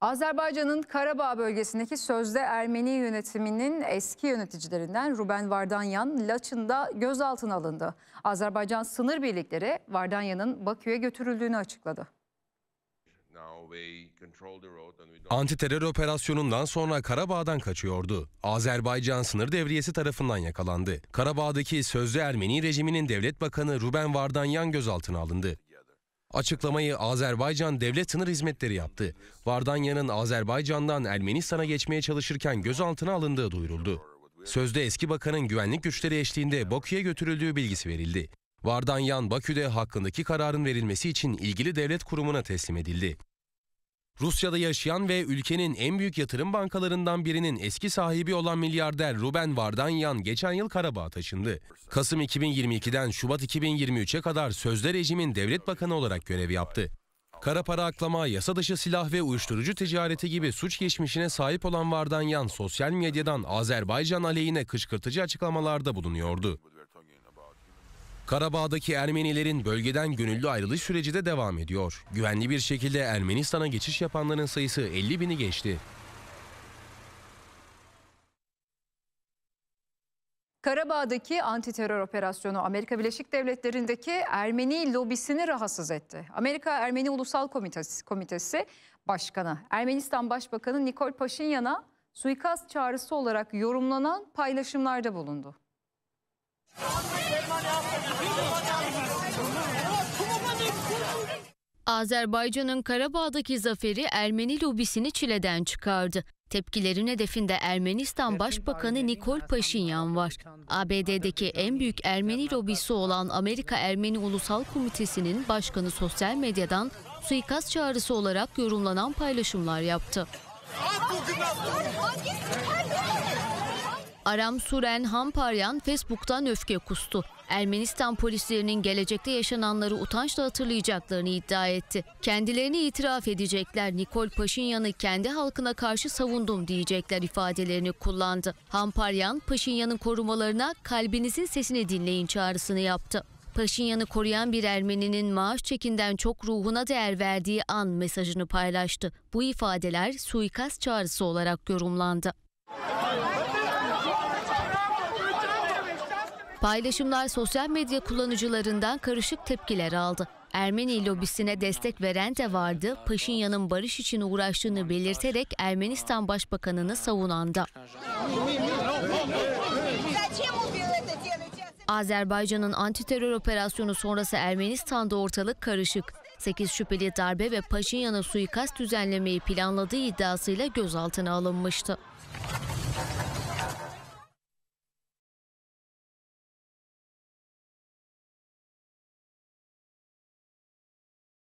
Azerbaycan'ın Karabağ bölgesindeki sözde Ermeni yönetiminin eski yöneticilerinden Ruben Vardanyan Laçın'da gözaltına alındı. Azerbaycan sınır birlikleri Vardanyan'ın Bakü'ye götürüldüğünü açıkladı. Antiterör operasyonundan sonra Karabağ'dan kaçıyordu. Azerbaycan sınır devriyesi tarafından yakalandı. Karabağ'daki sözde Ermeni rejiminin devlet bakanı Ruben Vardanyan gözaltına alındı. Açıklamayı Azerbaycan Devlet Sınır Hizmetleri yaptı. Vardanyan'ın Azerbaycan'dan Ermenistan'a geçmeye çalışırken gözaltına alındığı duyuruldu. Sözde eski bakanın güvenlik güçleri eşliğinde Bakü'ye götürüldüğü bilgisi verildi. Vardanyan Bakü'de hakkındaki kararın verilmesi için ilgili devlet kurumuna teslim edildi. Rusya'da yaşayan ve ülkenin en büyük yatırım bankalarından birinin eski sahibi olan milyarder Ruben Vardanyan geçen yıl Karabağ'a taşındı. Kasım 2022'den Şubat 2023'e kadar sözde rejimin devlet bakanı olarak görev yaptı. Kara para aklama, yasa dışı silah ve uyuşturucu ticareti gibi suç geçmişine sahip olan Vardanyan sosyal medyadan Azerbaycan aleyhine kışkırtıcı açıklamalarda bulunuyordu. Karabağ'daki Ermenilerin bölgeden gönüllü ayrılış süreci de devam ediyor. Güvenli bir şekilde Ermenistan'a geçiş yapanların sayısı 50 bini geçti. Karabağ'daki anti terör operasyonu Amerika Birleşik Devletleri'ndeki Ermeni lobisini rahatsız etti. Amerika Ermeni Ulusal Komitesi, Komitesi Başkanı Ermenistan Başbakanı Nikol Paşinyan'a suikast çağrısı olarak yorumlanan paylaşımlarda bulundu. Azerbaycan'ın Karabağ'daki zaferi Ermeni lobisini çileden çıkardı. Tepkilerin hedefinde Ermenistan Başbakanı Nikol Paşinyan var. ABD'deki en büyük Ermeni lobisi olan Amerika Ermeni Ulusal Komitesi'nin başkanı sosyal medyadan suikast çağrısı olarak yorumlanan paylaşımlar yaptı. Aram Suren Hamparyan Facebook'tan öfke kustu. Ermenistan polislerinin gelecekte yaşananları utançla hatırlayacaklarını iddia etti. Kendilerini itiraf edecekler, Nikol Paşinyan'ı kendi halkına karşı savundum diyecekler ifadelerini kullandı. Hamparyan, Paşinyan'ın korumalarına kalbinizin sesini dinleyin çağrısını yaptı. Paşinyan'ı koruyan bir Ermeninin maaş çekinden çok ruhuna değer verdiği an mesajını paylaştı. Bu ifadeler suikast çağrısı olarak yorumlandı. Paylaşımlar sosyal medya kullanıcılarından karışık tepkiler aldı. Ermeni lobisine destek veren de vardı, Paşinyan'ın barış için uğraştığını belirterek Ermenistan Başbakanı'nı savunan da. Azerbaycan'ın antiterör operasyonu sonrası Ermenistan'da ortalık karışık. 8 şüpheli darbe ve Paşinyan'a suikast düzenlemeyi planladığı iddiasıyla gözaltına alınmıştı.